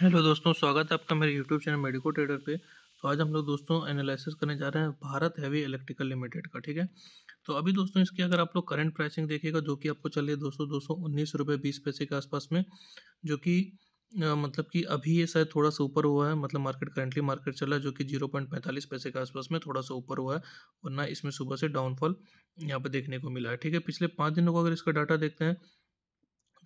hello दोस्तों स्वागत है आपका मेरे यूट्यूब चैनल मेडिको ट्रेडर पे तो आज हम लोग दोस्तों एनालिसिस करने जा रहे हैं भारत हैवी इलेक्ट्रिकल लिमिटेड का ठीक है तो अभी दोस्तों इसकी अगर आप लोग करंट प्राइसिंग देखिएगा जो कि आपको चल रही है दोस्तों दो सौ उन्नीस रुपये बीस पैसे के आसपास में जो कि मतलब कि अभी ये शायद थोड़ा सा ऊपर हुआ है मतलब मार्केट करंटली मार्केट चला है जो कि जीरो पॉइंट पैंतालीस पैसे के आसपास में थोड़ा सा ऊपर हुआ है वरना इसमें सुबह से डाउनफॉल यहाँ पर देखने को मिला है ठीक है पिछले पाँच दिनों का अगर इसका डाटा देखते हैं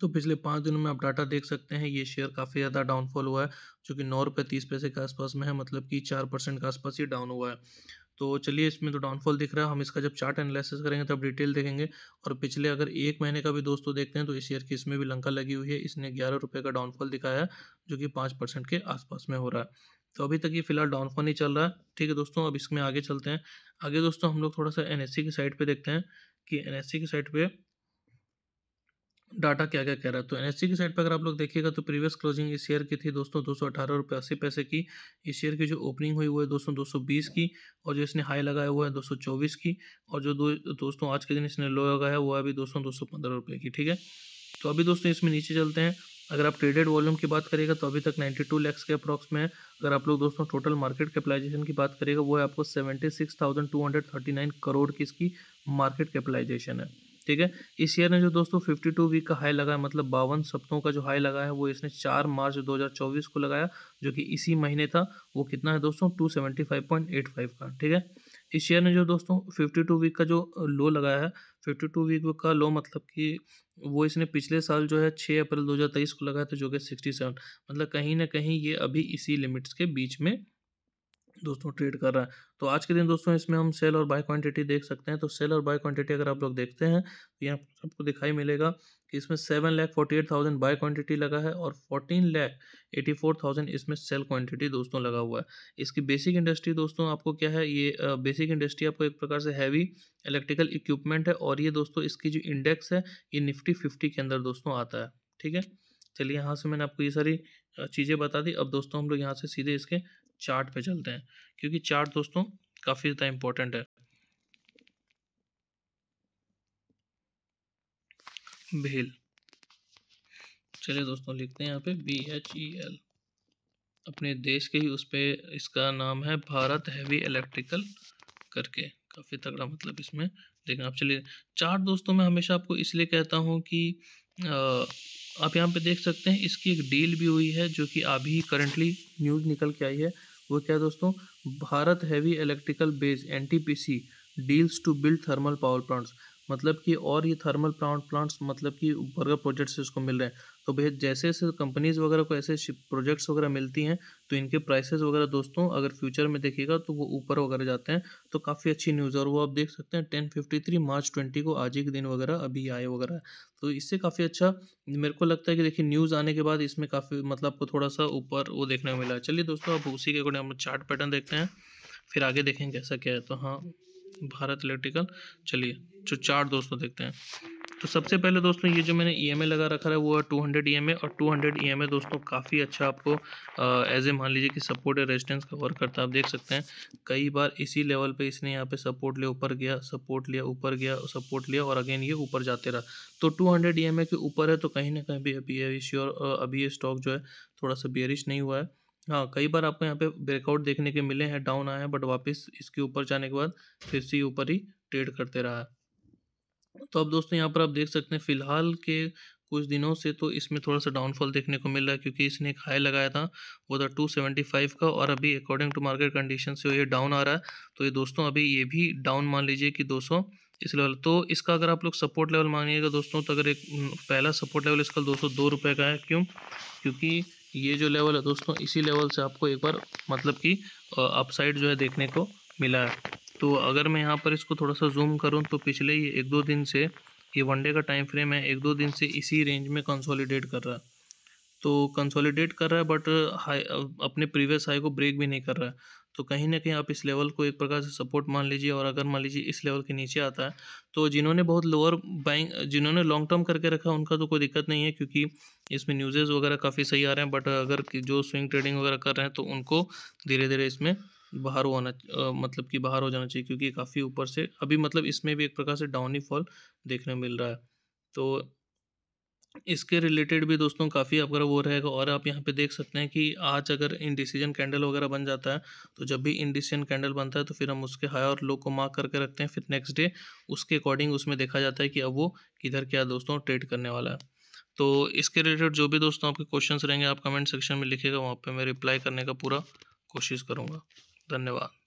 तो पिछले पाँच दिनों में आप डाटा देख सकते हैं ये शेयर काफ़ी ज़्यादा डाउनफॉल हुआ है जो कि नौ रुपये तीस पैसे के आसपास में है मतलब कि चार परसेंट के आसपास ही डाउन हुआ है तो चलिए इसमें तो डाउनफॉल दिख रहा है हम इसका जब चार्ट एनालिसिस करेंगे तब डिटेल देखेंगे और पिछले अगर एक महीने का भी दोस्तों देखते हैं तो इस शेयर की इसमें भी लंका लगी हुई है इसने ग्यारह रुपये का डाउनफॉल दिखाया है जो कि पाँच परसेंट के आसपास में हो रहा है तो अभी तक ये फिलहाल डाउनफॉल ही चल रहा है ठीक है दोस्तों अब इसमें आगे चलते हैं आगे दोस्तों हम लोग थोड़ा सा एन की साइड पर देखते हैं कि एन की साइड पर डाटा क्या क्या कह रहा है तो एन e की साइड पर अगर आप लोग देखिएगा तो प्रीवियस क्लोजिंग इस शेयर की थी दोस्तों दो सौ पैसे की इस शेयर की जो ओपनिंग हुई वो है दोस्तों 220 की और जो इसने हाई लगाया हुआ है 224 की और जो दो दोस्तों आज के दिन इसने लो लगाया हुआ है अभी दोस्तों दो रुपये की ठीक है तो अभी दोस्तों इसमें नीचे चलते हैं अगर आप ट्रेडेड वॉल्यूम की बात करेगा तो अभी तक 92 लैक्स के अप्रॉक्स में है अगर आप लोग दोस्तों टोटल मार्केट कैपिटलाइजेशन की बात करेगा वो है आपको 76,239 करोड़ की इसकी मार्केट कैपिटलाइजेशन है ठीक है इस ईयर ने जो दोस्तों 52 वीक का हाई लगाया मतलब बावन सप्तों का जो हाई लगाया है वो इसने 4 मार्च 2024 को लगाया जो कि इसी महीने था वो कितना है दोस्तों 275.85 का ठीक है इस ईयर ने जो दोस्तों 52 वीक का जो लो लगाया है 52 वीक का लो मतलब कि वो इसने पिछले साल जो है 6 अप्रैल 2023 को लगाया था जो कि 67 मतलब कहीं ना कहीं ये अभी इसी लिमिट्स के बीच में दोस्तों ट्रेड कर रहा है तो आज के दिन दोस्तों इसमें हम सेल और बाय क्वांटिटी देख सकते हैं तो सेल और बाय क्वांटिटी अगर आप लोग देखते हैं तो यहाँ सबको दिखाई मिलेगा कि इसमें seven lakh forty eight thousand buy quantity लगा है और fourteen lakh eighty four thousand इसमें सेल क्वांटिटी दोस्तों लगा हुआ है इसकी बेसिक इंडस्ट्री दोस्तों आपको क्या है ये बेसिक इंडस्ट्री आपको एक प्रकार से हैवी इलेक्ट्रिकल इक्विपमेंट है और ये दोस्तों इसकी जो इंडेक्स है ये निफ्टी फिफ्टी के अंदर दोस्तों आता है ठीक है चलिए यहाँ से मैंने आपको ये सारी चीज़ें बता दी अब दोस्तों हम लोग यहाँ से सीधे इसके चार्ट पे चलते हैं क्योंकि चार्ट दोस्तों काफ़ी ज़्यादा इम्पोर्टेंट है भेल चलिए दोस्तों लिखते हैं यहाँ पे बी एच ई एल अपने देश के ही उस पर इसका नाम है भारत हैवी इलेक्ट्रिकल करके काफ़ी तगड़ा मतलब इसमें लेकिन आप चलिए चार्ट दोस्तों मैं हमेशा आपको इसलिए कहता हूँ कि आप यहाँ पे देख सकते हैं इसकी एक डील भी हुई है जो कि अभी करंटली न्यूज़ निकल के आई है वो क्या है दोस्तों Bharat heavy electrical bags an deals to build thermal power plants मतलब कि और ये थर्मल प्लांट प्लांट्स मतलब कि बर्गर प्रोजेक्ट से इसको मिल रहे हैं तो भैया जैसे जैसे कंपनीज़ वगैरह को ऐसे प्रोजेक्ट्स वगैरह मिलती हैं तो इनके प्राइसेस वगैरह दोस्तों अगर फ्यूचर में देखिएगा तो वो ऊपर वगैरह जाते हैं तो काफ़ी अच्छी न्यूज़ और वो आप देख सकते हैं ten fifty three March twenty को आज ही के दिन वगैरह अभी आए वगैरह तो इससे काफ़ी अच्छा मेरे को लगता है कि देखिए न्यूज़ आने के बाद इसमें काफ़ी मतलब आपको थोड़ा सा ऊपर वो देखने को मिला चलिए दोस्तों आप उसी के अकॉर्डिंग हम चार्ट पैटर्न देखते हैं फिर आगे देखें कैसा क्या है तो हाँ भारत इलेक्ट्रिकल चलिए जो चार्ट दोस्तों देखते हैं तो सबसे पहले दोस्तों ये जो मैंने ई e लगा रखा है वो है टू हंड्रेड ई और टू हंड्रेड ई दोस्तों काफ़ी अच्छा आपको एज ए मान लीजिए कि सपोर्ट या रेजिस्टेंस का वर्क करता है आप देख सकते हैं कई बार इसी लेवल पे इसने यहाँ पे सपोर्ट लिया ऊपर गया सपोर्ट लिया ऊपर गया सपोर्ट लिया और अगेन ये ऊपर जाते रहा तो टू हंड्रेड e के ऊपर है तो कहीं ना कहीं भी अभी ये श्योर अभी ये स्टॉक जो है थोड़ा सा बियरिश नहीं हुआ है हाँ कई बार आपको यहाँ पे ब्रेकआउट देखने के मिले हैं डाउन आया है बट वापस इसके ऊपर जाने के बाद फिर से ऊपर ही ट्रेड करते रहा है तो अब दोस्तों यहाँ पर आप देख सकते हैं फ़िलहाल के कुछ दिनों से तो इसमें थोड़ा सा डाउनफॉल देखने को मिल रहा है क्योंकि इसने एक हाई लगाया था वो था 275 का और अभी अकॉर्डिंग टू मार्केट कंडीशन से ये डाउन आ रहा है तो ये दोस्तों अभी ये भी डाउन मान लीजिए कि 200 इस लेवल तो इसका अगर आप लोग सपोर्ट लेवल मांगिएगा दोस्तों तो अगर एक पहला सपोर्ट लेवल इसका दो सौ का है क्यों क्योंकि ये जो लेवल है दोस्तों इसी लेवल से आपको एक बार मतलब कि अपसाइड जो है देखने को मिला है तो अगर मैं यहाँ पर इसको थोड़ा सा जूम करूँ तो पिछले ही एक दो दिन से ये वनडे का टाइम फ्रेम है एक दो दिन से इसी रेंज में कंसोलिडेट कर रहा है तो कंसोलिडेट कर रहा है बट हाई अपने प्रीवियस हाई को ब्रेक भी नहीं कर रहा है तो कहीं ना कहीं आप इस लेवल को एक प्रकार से सपोर्ट मान लीजिए और अगर मान लीजिए इस लेवल के नीचे आता है तो जिन्होंने बहुत लोअर बाइंग जिन्होंने लॉन्ग टर्म करके रखा उनका तो कोई दिक्कत नहीं है क्योंकि इसमें न्यूज़ेज़ वगैरह काफ़ी सही आ रहे हैं बट अगर जो स्विंग ट्रेडिंग वगैरह कर रहे हैं तो उनको धीरे धीरे इसमें बाहर होना मतलब कि बाहर हो जाना चाहिए क्योंकि काफ़ी ऊपर से अभी मतलब इसमें भी एक प्रकार से डाउन ही फॉल देखने मिल रहा है तो इसके रिलेटेड भी दोस्तों काफ़ी अगर वो रहेगा और आप यहाँ पे देख सकते हैं कि आज अगर इंडिसीजन कैंडल वगैरह बन जाता है तो जब भी इनडिसीजन कैंडल बनता है तो फिर हम उसके हाई और लो को मार्क करके रखते हैं फिर नेक्स्ट डे उसके अकॉर्डिंग उसमें देखा जाता है कि अब वो किधर क्या दोस्तों ट्रेड करने वाला है तो इसके रिलेटेड जो भी दोस्तों आपके क्वेश्चन रहेंगे आप कमेंट सेक्शन में लिखेगा वहाँ पर मैं रिप्लाई करने का पूरा कोशिश करूँगा धन्यवाद